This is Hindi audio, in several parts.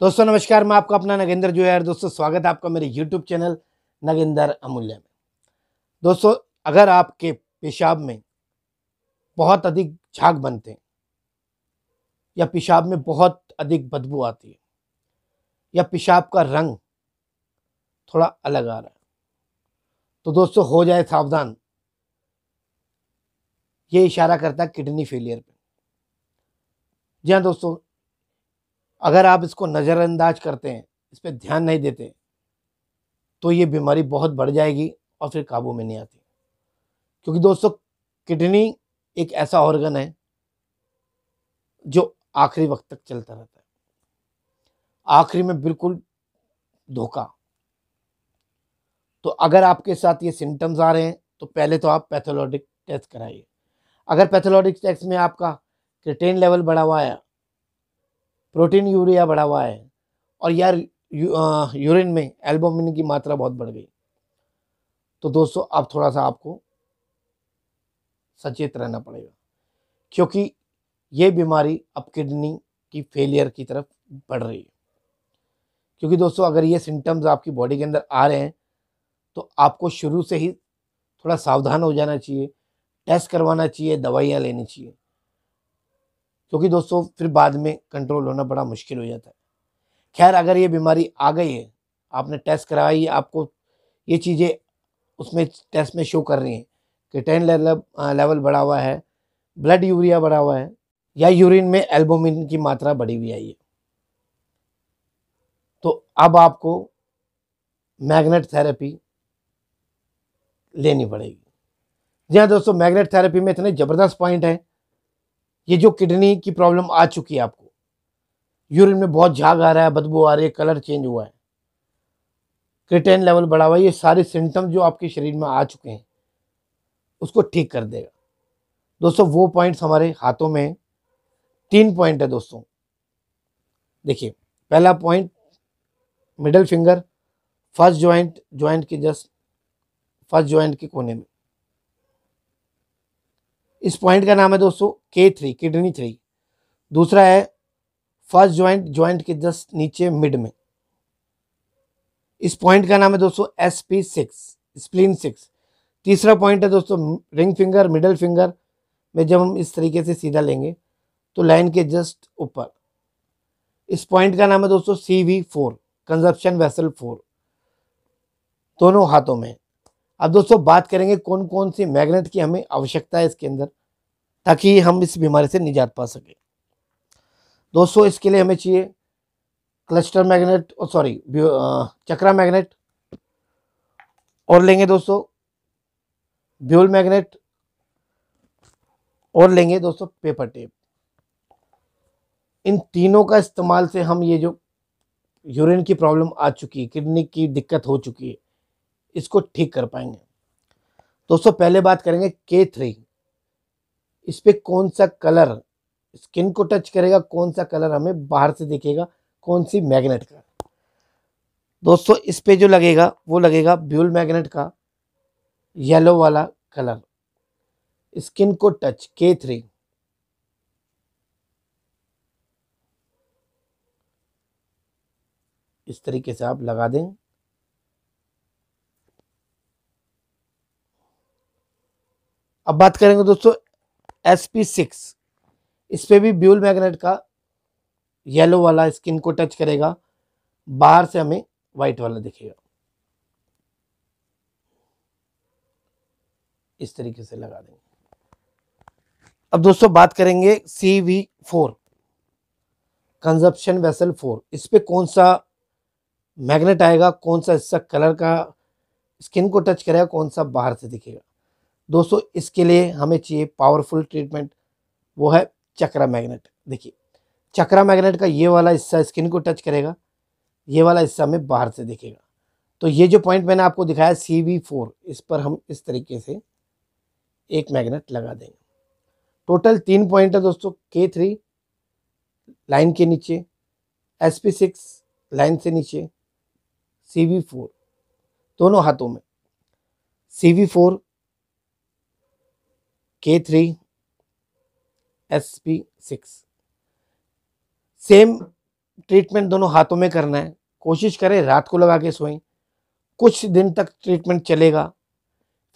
दोस्तों नमस्कार मैं आपका अपना नगेंद्र जो है दोस्तों स्वागत है आपका मेरे यूट्यूब चैनल नगेंद्र अमूल्य में दोस्तों अगर आपके पेशाब में बहुत अधिक झाग बनते हैं या पेशाब में बहुत अधिक बदबू आती है या पेशाब का रंग थोड़ा अलग आ रहा है तो दोस्तों हो जाए सावधान ये इशारा करता है किडनी फेलियर पे जी हाँ दोस्तों अगर आप इसको नज़रअंदाज करते हैं इस पर ध्यान नहीं देते तो ये बीमारी बहुत बढ़ जाएगी और फिर काबू में नहीं आती क्योंकि दोस्तों किडनी एक ऐसा ऑर्गन है जो आखिरी वक्त तक चलता रहता है आखिरी में बिल्कुल धोखा तो अगर आपके साथ ये सिम्टम्स आ रहे हैं तो पहले तो आप पैथोलॉजिक टेस्ट कराइए अगर पैथोलॉजिक टेस्ट में आपका क्रिटेन लेवल बढ़ा हुआ है प्रोटीन यूरिया बढ़ा हुआ है और यार यू, आ, यूरिन में एल्बोमिन की मात्रा बहुत बढ़ गई तो दोस्तों अब थोड़ा सा आपको सचेत रहना पड़ेगा क्योंकि ये बीमारी अब किडनी की फेलियर की तरफ बढ़ रही है क्योंकि दोस्तों अगर ये सिम्टम्स आपकी बॉडी के अंदर आ रहे हैं तो आपको शुरू से ही थोड़ा सावधान हो जाना चाहिए टेस्ट करवाना चाहिए दवाइयाँ लेनी चाहिए क्योंकि दोस्तों फिर बाद में कंट्रोल होना बड़ा मुश्किल हो जाता है खैर अगर ये बीमारी आ गई है आपने टेस्ट करवाई आपको ये चीज़ें उसमें टेस्ट में शो कर रही हैं कि टेन लेवल लेवल बढ़ा हुआ है ब्लड यूरिया बढ़ा हुआ है या यूरिन में एल्बोमिन की मात्रा बढ़ी हुई आई है तो अब आपको मैग्नेट थेरेपी लेनी पड़ेगी जी हाँ दोस्तों मैग्नेट थेरेपी में इतने ज़बरदस्त पॉइंट हैं ये जो किडनी की प्रॉब्लम आ चुकी है आपको यूरिन में बहुत झाग आ रहा है बदबू आ रही है कलर चेंज हुआ है क्रिटेन लेवल बढ़ा हुआ है ये सारे सिम्टम जो आपके शरीर में आ चुके हैं उसको ठीक कर देगा दोस्तों वो पॉइंट्स हमारे हाथों में हैं तीन पॉइंट है दोस्तों देखिए पहला point middle finger first joint joint के जस्ट फर्स्ट ज्वाइंट के कोने में इस पॉइंट का नाम है दोस्तों के थ्री किडनी थ्री दूसरा है फर्स्ट ज्वाइंट ज्वाइंट के जस्ट नीचे मिड में इस पॉइंट का नाम है दोस्तों S P six spleen six तीसरा पॉइंट है दोस्तों रिंग फिंगर मिडल फिंगर में जब हम इस तरीके से सीधा लेंगे तो लाइन के जस्ट ऊपर इस पॉइंट का नाम है दोस्तों C V four consumption vessel four दोनों हाथों में अब दोस्तों बात करेंगे कौन कौन सी मैग्नेट की हमें आवश्यकता है इसके अंदर ताकि हम इस बीमारी से निजात पा सकें दोस्तों इसके लिए हमें चाहिए क्लस्टर मैग्नेट और सॉरी चक्रा मैग्नेट और लेंगे दोस्तों ब्यूल मैग्नेट और लेंगे दोस्तों पेपर टेप इन तीनों का इस्तेमाल से हम ये जो यूरिन की प्रॉब्लम आ चुकी है किडनी की दिक्कत हो चुकी है इसको ठीक कर पाएंगे दोस्तों पहले बात करेंगे के थ्री इस पर कौन सा कलर स्किन को टच करेगा कौन सा कलर हमें बाहर से दिखेगा कौन सी मैग्नेट का दोस्तों इस पर जो लगेगा वो लगेगा ब्यूल मैग्नेट का येलो वाला कलर स्किन को टच के थ्री इस तरीके से आप लगा दें अब बात करेंगे दोस्तों एस पी सिक्स इस पर भी ब्यूल मैग्नेट का येलो वाला स्किन को टच करेगा बाहर से हमें वाइट वाला दिखेगा इस तरीके से लगा देंगे अब दोस्तों बात करेंगे C V four consumption vessel four इस पर कौन सा मैग्नेट आएगा कौन सा इसका कलर का स्किन को टच करेगा कौन सा बाहर से दिखेगा दोस्तों इसके लिए हमें चाहिए पावरफुल ट्रीटमेंट वो है चक्रा मैग्नेट देखिए चक्रा मैग्नेट का ये वाला हिस्सा स्किन को टच करेगा ये वाला हिस्सा हमें बाहर से दिखेगा तो ये जो पॉइंट मैंने आपको दिखाया सी वी फोर इस पर हम इस तरीके से एक मैग्नेट लगा देंगे टोटल तीन पॉइंट है दोस्तों के थ्री लाइन के नीचे एस पी सिक्स लाइन से नीचे सी वी फोर दोनों हाथों में सी वी फोर के three S P six same treatment दोनों हाथों में करना है कोशिश करें रात को लगा के सोएं कुछ दिन तक ट्रीटमेंट चलेगा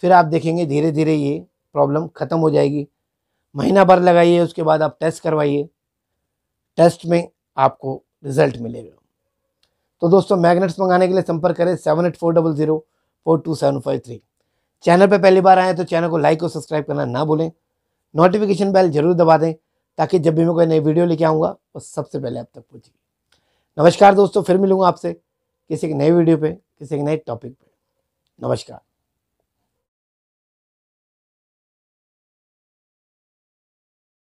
फिर आप देखेंगे धीरे धीरे ये प्रॉब्लम ख़त्म हो जाएगी महीना भर लगाइए उसके बाद आप टेस्ट करवाइए टेस्ट में आपको रिजल्ट मिलेगा तो दोस्तों मैग्नेट्स मंगाने के लिए संपर्क करें seven eight four double zero four two seven five three channel पर पहली बार आए तो चैनल को लाइक और सब्सक्राइब करना ना भूलें नोटिफिकेशन बेल जरूर दबा दें ताकि जब भी मैं कोई नई वीडियो लेके आऊँगा वो सबसे पहले आप तक पहुँचे नमस्कार दोस्तों फिर मिलूँगा आपसे किसी एक नए वीडियो पे किसी एक नए टॉपिक पे नमस्कार